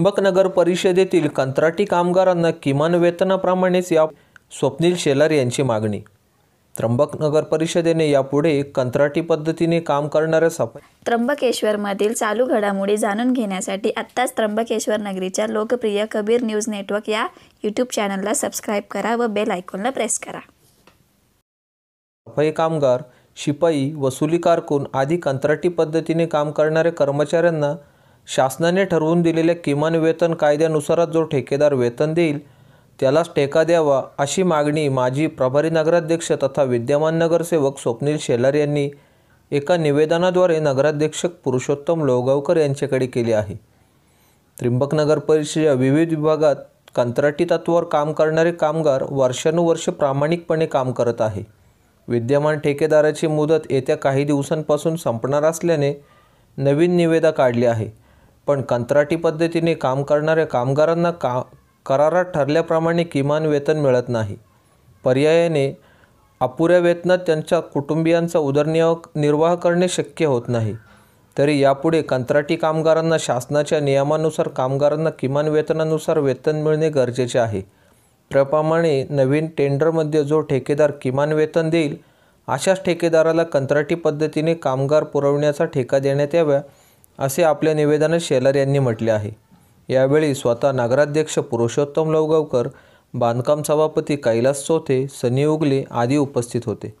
नगर परिषदेतील कंत्राटी कामगारांना किमान वेतनाप्रमाणेच या स्वप्नील शेलार यांची मागणी नगर परिषदेने यापुढे कंत्राटी पद्धतीने काम करणाऱ्या सफाई त्र्यंबकेश्वरमधील चालू घडामोडी जाणून घेण्यासाठी आत्ताच त्र्यंबकेश्वर नगरीच्या लोकप्रिय कबीर न्यूज नेटवर्क या यूट्यूब चॅनलला सबस्क्राईब करा व बेल आयकॉनला प्रेस करा सफाई कामगार शिपाई वसुली कारकून आदी कंत्राटी पद्धतीने काम करणाऱ्या कर्मचाऱ्यांना शासनाने ठरवून दिलेल्या किमान वेतन कायद्यानुसारच जो ठेकेदार वेतन देईल त्यालाच ठेका द्यावा अशी मागणी माजी प्रभारी नगराध्यक्ष तथा विद्यमान नगरसेवक स्वप्नील शेलार यांनी एका निवेदनाद्वारे नगराध्यक्ष पुरुषोत्तम लोगावकर यांच्याकडे केली आहे त्रिंबकनगर नगर परिषदेच्या विविध विभागात कंत्राटी तत्वावर काम करणारे कामगार वर्षानुवर्ष प्रामाणिकपणे काम करत आहे विद्यमान ठेकेदाराची मुदत येत्या काही दिवसांपासून संपणार असल्याने नवीन निवेदा काढली आहे पण कंत्राटी पद्धतीने काम करणाऱ्या कामगारांना का करारात ठरल्याप्रमाणे किमान वेतन मिळत नाही पर्यायाने अपुऱ्या वेतनात त्यांच्या कुटुंबियांचा उदरनिर्वाह करणे शक्य होत नाही तरी यापुढे कंत्राटी कामगारांना शासनाच्या नियमानुसार कामगारांना किमान वेतनानुसार वेतन मिळणे गरजेचे आहे त्याप्रमाणे नवीन टेंडरमध्ये जो ठेकेदार किमान वेतन देईल अशाच ठेकेदाराला कंत्राटी पद्धतीने कामगार पुरवण्याचा ठेका देण्यात यावा असे आपल्या निवेदनात शेलार यांनी म्हटले आहे यावेळी स्वतः नगराध्यक्ष पुरुषोत्तम लवगावकर बांधकाम सभापती कैलास चोथे सनी उगले आदी उपस्थित होते